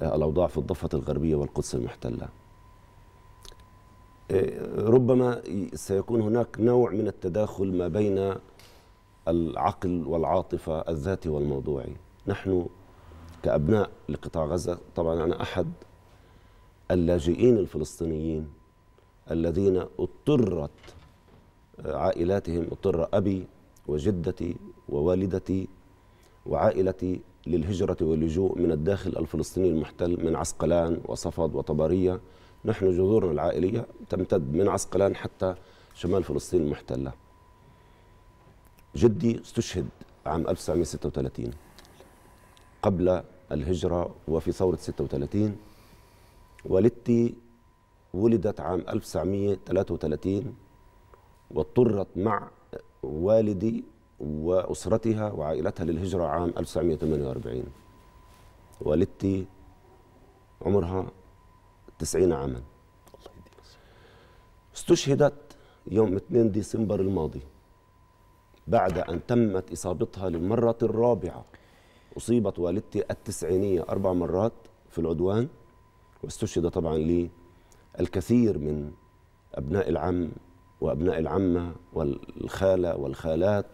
آه، الأوضاع في الضفة الغربية والقدس المحتلة آه، ربما سيكون هناك نوع من التداخل ما بين العقل والعاطفة الذاتي والموضوعي نحن كأبناء لقطاع غزة طبعا أنا أحد اللاجئين الفلسطينيين الذين اضطرت آه، عائلاتهم اضطر أبي وجدتي ووالدتي وعائلتي للهجرة واللجوء من الداخل الفلسطيني المحتل من عسقلان وصفد وطبرية نحن جذورنا العائلية تمتد من عسقلان حتى شمال فلسطين المحتلة جدي استشهد عام 1936 قبل الهجرة وفي ثورة 36 والدتي ولدت عام 1933 واضطرت مع والدي وأسرتها وعائلتها للهجرة عام 1948 والدتي عمرها 90 عاما استشهدت يوم 2 ديسمبر الماضي بعد أن تمت إصابتها للمرة الرابعة أصيبت والدتي التسعينية أربع مرات في العدوان واستشهد طبعا لي الكثير من أبناء العم وأبناء العمة والخالة والخالات